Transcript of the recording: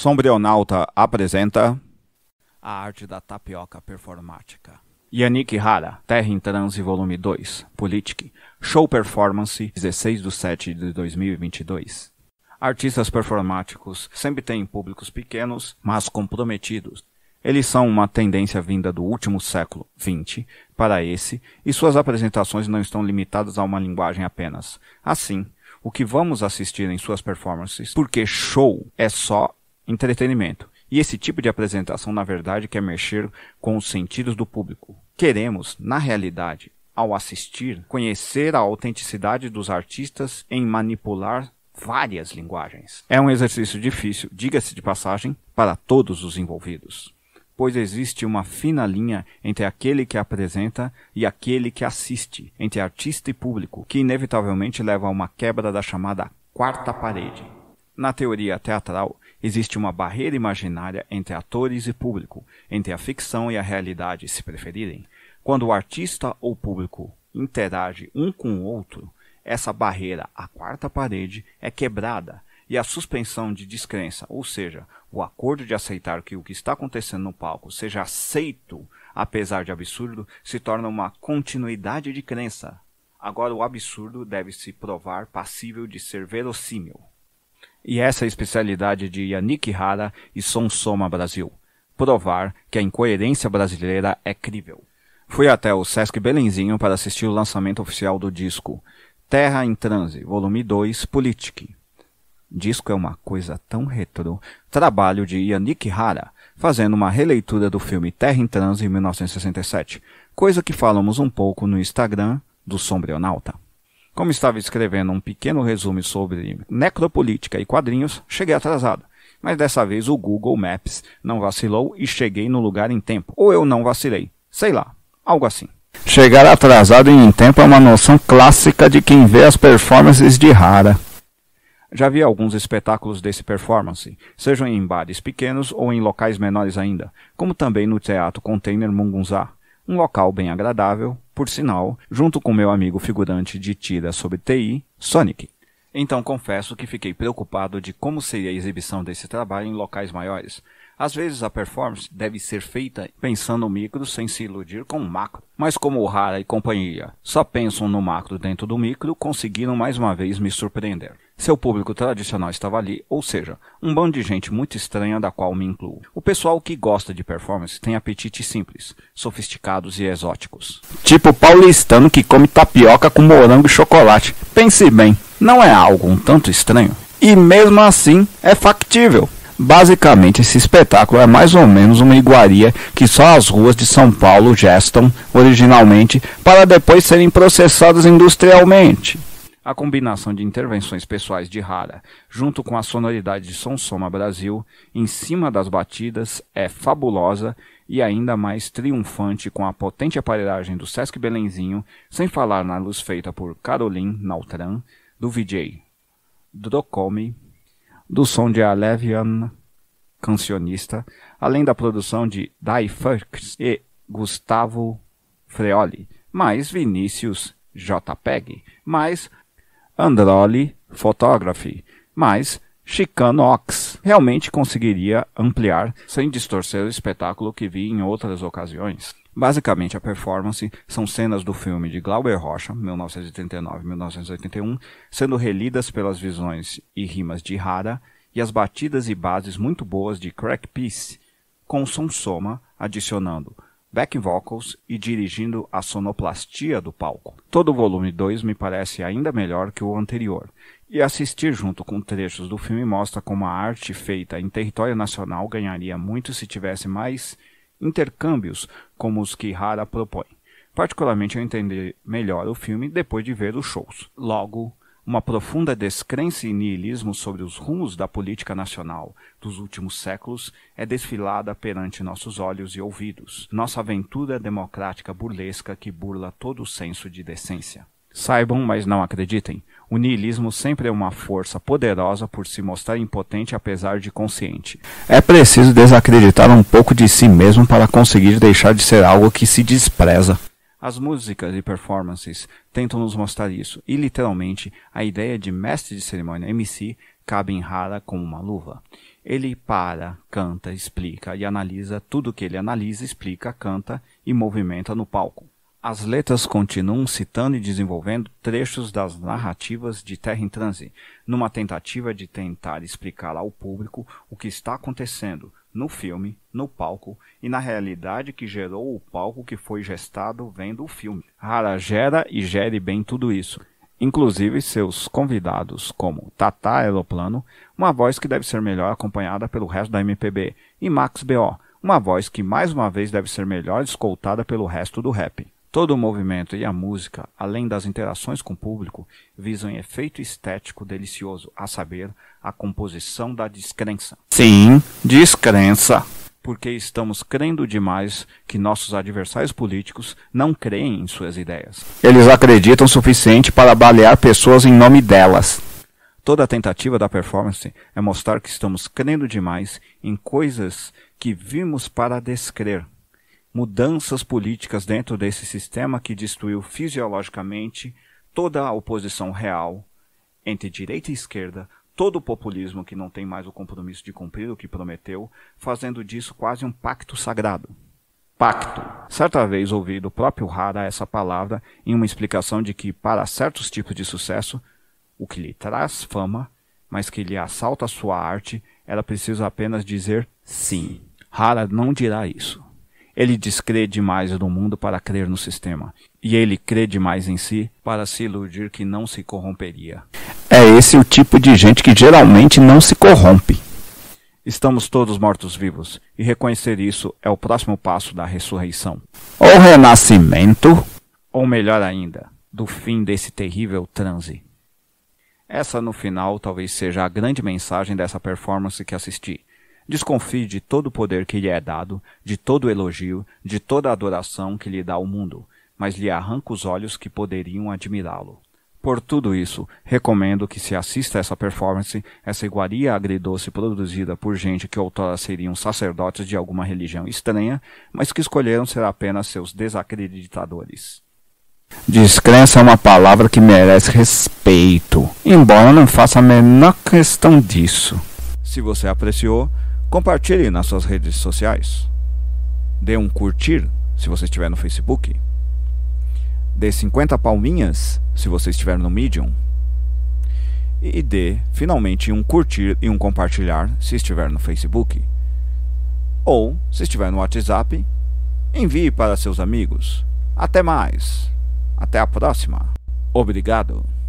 Sombrionauta apresenta A Arte da Tapioca Performática Yannick Hara, Terra em Transe Volume 2, Politic, Show Performance, 16 de 7 de 2022 Artistas performáticos sempre têm públicos pequenos, mas comprometidos. Eles são uma tendência vinda do último século XX para esse, e suas apresentações não estão limitadas a uma linguagem apenas. Assim, o que vamos assistir em suas performances, porque show é só entretenimento. E esse tipo de apresentação, na verdade, quer mexer com os sentidos do público. Queremos, na realidade, ao assistir, conhecer a autenticidade dos artistas em manipular várias linguagens. É um exercício difícil, diga-se de passagem, para todos os envolvidos, pois existe uma fina linha entre aquele que apresenta e aquele que assiste, entre artista e público, que inevitavelmente leva a uma quebra da chamada quarta parede. Na teoria teatral, existe uma barreira imaginária entre atores e público, entre a ficção e a realidade, se preferirem. Quando o artista ou público interage um com o outro, essa barreira, a quarta parede, é quebrada e a suspensão de descrença, ou seja, o acordo de aceitar que o que está acontecendo no palco seja aceito, apesar de absurdo, se torna uma continuidade de crença. Agora, o absurdo deve se provar passível de ser verossímil. E essa é a especialidade de Yannick Hara e Sonsoma Brasil. Provar que a incoerência brasileira é crível. Fui até o Sesc Belenzinho para assistir o lançamento oficial do disco Terra em Transe, volume 2, Politique. Disco é uma coisa tão retrô. Trabalho de Yannick Hara, fazendo uma releitura do filme Terra em Transe, 1967, coisa que falamos um pouco no Instagram do Sombrionauta. Como estava escrevendo um pequeno resumo sobre necropolítica e quadrinhos, cheguei atrasado. Mas dessa vez o Google Maps não vacilou e cheguei no lugar em tempo. Ou eu não vacilei. Sei lá, algo assim. Chegar atrasado e em tempo é uma noção clássica de quem vê as performances de Rara. Já vi alguns espetáculos desse performance, sejam em bares pequenos ou em locais menores ainda, como também no Teatro Container Mungunzá, um local bem agradável, por sinal, junto com meu amigo figurante de tira sobre TI, Sonic. Então confesso que fiquei preocupado de como seria a exibição desse trabalho em locais maiores. Às vezes a performance deve ser feita pensando no micro sem se iludir com o macro. Mas como o Rara e companhia só pensam no macro dentro do micro, conseguiram mais uma vez me surpreender. Seu público tradicional estava ali, ou seja, um bando de gente muito estranha da qual me incluo. O pessoal que gosta de performance tem apetites simples, sofisticados e exóticos. Tipo paulistano que come tapioca com morango e chocolate. Pense bem, não é algo um tanto estranho? E mesmo assim, é factível. Basicamente, esse espetáculo é mais ou menos uma iguaria que só as ruas de São Paulo gestam originalmente para depois serem processadas industrialmente. A combinação de intervenções pessoais de Rara, junto com a sonoridade de Sonsoma Brasil, em cima das batidas, é fabulosa e ainda mais triunfante com a potente aparelhagem do Sesc Belenzinho, sem falar na luz feita por Caroline Nautran, do VJ Drocomi, do som de Alevian Cancionista, além da produção de Dai Furks e Gustavo Freoli, mais Vinícius JPEG, mais Androli Photography, mas Ox. realmente conseguiria ampliar sem distorcer o espetáculo que vi em outras ocasiões. Basicamente, a performance são cenas do filme de Glauber Rocha, 1939-1981, sendo relidas pelas visões e rimas de Hara e as batidas e bases muito boas de Crack Piece, com Soma, adicionando back vocals e dirigindo a sonoplastia do palco. Todo o volume 2 me parece ainda melhor que o anterior, e assistir junto com trechos do filme mostra como a arte feita em território nacional ganharia muito se tivesse mais intercâmbios como os que Hara propõe. Particularmente eu entendi melhor o filme depois de ver os shows. Logo, uma profunda descrença e niilismo sobre os rumos da política nacional dos últimos séculos é desfilada perante nossos olhos e ouvidos, nossa aventura democrática burlesca que burla todo o senso de decência. Saibam, mas não acreditem, o niilismo sempre é uma força poderosa por se mostrar impotente apesar de consciente. É preciso desacreditar um pouco de si mesmo para conseguir deixar de ser algo que se despreza. As músicas e performances tentam nos mostrar isso, e literalmente, a ideia de mestre de cerimônia MC cabe em Hara como uma luva. Ele para, canta, explica e analisa tudo o que ele analisa, explica, canta e movimenta no palco. As letras continuam citando e desenvolvendo trechos das narrativas de Terra em Transe, numa tentativa de tentar explicar ao público o que está acontecendo, no filme, no palco e na realidade que gerou o palco que foi gestado vendo o filme. Rara gera e gere bem tudo isso. Inclusive seus convidados, como Tata Aeroplano, uma voz que deve ser melhor acompanhada pelo resto da MPB, e Max B.O., uma voz que mais uma vez deve ser melhor escoltada pelo resto do rap. Todo o movimento e a música, além das interações com o público, visam um efeito estético delicioso, a saber, a composição da descrença. Sim, descrença. Porque estamos crendo demais que nossos adversários políticos não creem em suas ideias. Eles acreditam o suficiente para balear pessoas em nome delas. Toda a tentativa da performance é mostrar que estamos crendo demais em coisas que vimos para descrer mudanças políticas dentro desse sistema que destruiu fisiologicamente toda a oposição real entre direita e esquerda, todo o populismo que não tem mais o compromisso de cumprir o que prometeu, fazendo disso quase um pacto sagrado. Pacto. Certa vez ouvi do próprio Hara essa palavra em uma explicação de que, para certos tipos de sucesso, o que lhe traz fama, mas que lhe assalta sua arte, era preciso apenas dizer sim. Hara não dirá isso. Ele descrê demais do mundo para crer no sistema, e ele crê demais em si para se iludir que não se corromperia. É esse o tipo de gente que geralmente não se corrompe. Estamos todos mortos-vivos, e reconhecer isso é o próximo passo da ressurreição. Ou renascimento, ou melhor ainda, do fim desse terrível transe. Essa, no final, talvez seja a grande mensagem dessa performance que assisti Desconfie de todo o poder que lhe é dado, de todo o elogio, de toda a adoração que lhe dá o mundo, mas lhe arranca os olhos que poderiam admirá-lo. Por tudo isso, recomendo que se assista a essa performance, essa iguaria agridoce produzida por gente que outrora seriam sacerdotes de alguma religião estranha, mas que escolheram ser apenas seus desacreditadores. Descrença é uma palavra que merece respeito, embora não faça a menor questão disso. Se você apreciou, Compartilhe nas suas redes sociais. Dê um curtir se você estiver no Facebook. Dê 50 palminhas se você estiver no Medium. E dê finalmente um curtir e um compartilhar se estiver no Facebook. Ou, se estiver no WhatsApp, envie para seus amigos. Até mais! Até a próxima! Obrigado!